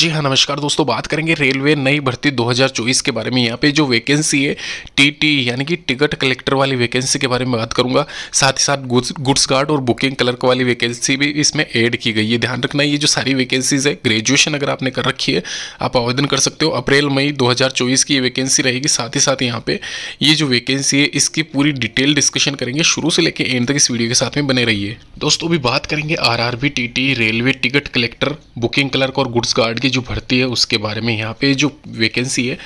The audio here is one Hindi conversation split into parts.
जी हाँ नमस्कार दोस्तों बात करेंगे रेलवे नई भर्ती 2024 के बारे में यहाँ पे जो वैकेंसी है टीटी यानी कि टिकट कलेक्टर वाली वैकेंसी के बारे में बात करूँगा साथ ही साथ गुड्स गुड्स गार्ड और बुकिंग क्लर्क वाली वैकेंसी भी इसमें ऐड की गई है ध्यान रखना ये जो सारी वैकेंसीज़ है ग्रेजुएशन अगर आपने कर रखी है आप आवेदन कर सकते हो अप्रैल मई दो की ये वैकेंसी रहेगी साथ ही साथ यहाँ पर ये जो वैकेंसी है इसकी पूरी डिटेल डिस्कशन करेंगे शुरू से लेकर एंड तक इस वीडियो के साथ में बने रहिए दोस्तों अभी बात करेंगे R R railway ticket collector booking clerk और गुड्स गार्ड की जो भर्ती है उसके बारे में यहाँ पे जो वैकेंसी है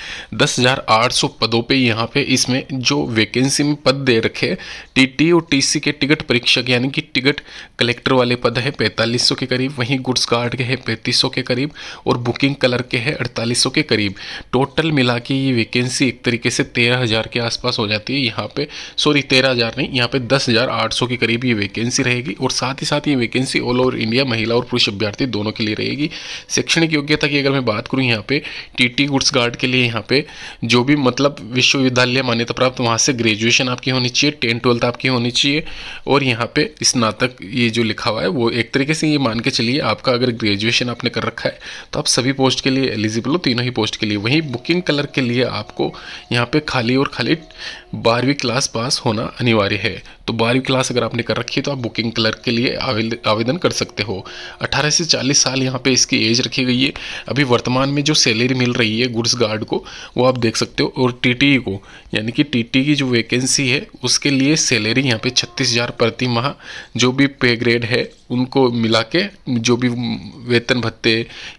दस हज़ार आठ सौ पदों पे यहाँ पे इसमें जो वैकेंसी में पद दे रखे टीटी और टीसी के टिकट परीक्षक यानी कि टिकट कलेक्टर वाले पद है पैंतालीस सौ के करीब वहीं गुड्स गार्ड के है पैंतीस सौ के करीब और बुकिंग कलर के है अड़तालीस सौ के करीब टोटल मिला के ये वैकेंसी एक तरीके से तेरह हज़ार के आसपास हो जाती है यहाँ पे सॉरी तेरह हज़ार नहीं यहाँ पे दस हज़ार आठ सौ के करीब ये वैकेंसी रहेगी और साथ ही साथ ये वैकेंसी ऑल ओवर इंडिया महिला और पुरुष अभ्यर्थी दोनों के लिए रहेगी शैक्षणिक योग्य योग्यता की अगर मैं बात करूँ यहाँ पे टीटी गुड्स गार्ड के लिए यहाँ पे जो भी मतलब विश्वविद्यालय मान्यता प्राप्त वहाँ से ग्रेजुएशन आपकी होनी चाहिए टेंथ ट्वेल्थ आपकी होनी चाहिए और यहाँ पे स्नातक ये जो लिखा हुआ है वो एक तरीके से ये मान के चलिए आपका अगर ग्रेजुएशन आपने कर रखा है तो आप सभी पोस्ट के लिए एलिजिबल हो तीनों ही पोस्ट के लिए वहीं बुकिंग कलर के लिए आपको यहाँ पे खाली और खाली बारहवीं क्लास पास होना अनिवार्य है तो बारहवीं क्लास अगर आपने कर रखी है तो आप बुकिंग क्लर्क के लिए आवेदन कर सकते हो अठारह से चालीस साल यहाँ पे इसकी एज रखी गई है चाहिए अभी वर्तमान में जो सैलरी मिल रही है गुड्स गार्ड को वो आप देख सकते हो और टी e को यानी कि टी e की जो वैकेंसी है उसके लिए सैलरी यहाँ पे छत्तीस हज़ार प्रति माह जो भी पे ग्रेड है उनको मिला के जो भी वेतन भत्ते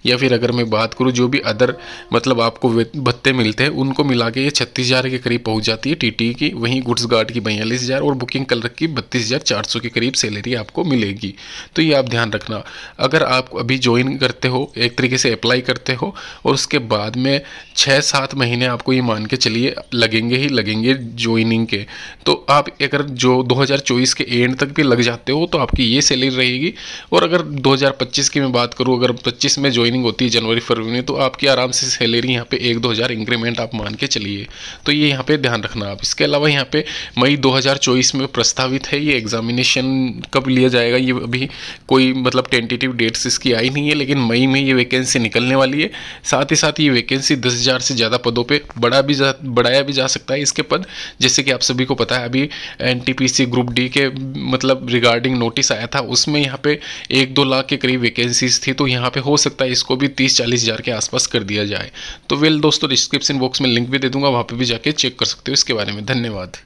या फिर अगर मैं बात करूँ जो भी अदर मतलब आपको भत्ते मिलते हैं उनको मिला के ये छत्तीस हज़ार के करीब पहुँच जाती है टीटी e की वहीं गुड्स गार्ड की बयालीस हज़ार और बुकिंग कलर की बत्तीस हज़ार चार सौ के करीब सैलरी आपको मिलेगी तो ये आप ध्यान रखना अगर आप अभी ज्वाइन करते हो एक तरीके तरीके से अप्लाई करते हो और उसके बाद में छः सात महीने आपको ये मान के चलिए लगेंगे ही लगेंगे ज्वाइनिंग के तो आप अगर जो 2024 के एंड तक भी लग जाते हो तो आपकी ये सैलरी रहेगी और अगर 2025 की मैं बात करूँ अगर 25 में ज्वाइनिंग होती है जनवरी फरवरी में तो आपकी आराम से सैलरी यहाँ पे एक दो हज़ार इंक्रीमेंट आप मान के चलिए तो ये यहाँ पे ध्यान रखना आप इसके अलावा यहाँ पे मई 2024 में प्रस्तावित है ये एग्जामिनेशन कब लिया जाएगा ये अभी कोई मतलब टेंटेटिव डेट्स इसकी आई नहीं है लेकिन मई में ये वैकेंसी वैकेंसी निकलने वाली है साथ ही साथ ये वैकेंसी दस हज़ार से ज़्यादा पदों पे बढ़ा भी जा बढ़ाया भी जा सकता है इसके पद जैसे कि आप सभी को पता है अभी एन ग्रुप डी के मतलब रिगार्डिंग नोटिस आया था उसमें यहाँ पे एक दो लाख के करीब वैकेंसीज थी तो यहाँ पे हो सकता है इसको भी तीस चालीस हज़ार के आसपास कर दिया जाए तो वेल दोस्तों डिस्क्रिप्शन बॉक्स में लिंक भी दे दूंगा वहाँ पर भी जाके चेक कर सकते हो इसके बारे में धन्यवाद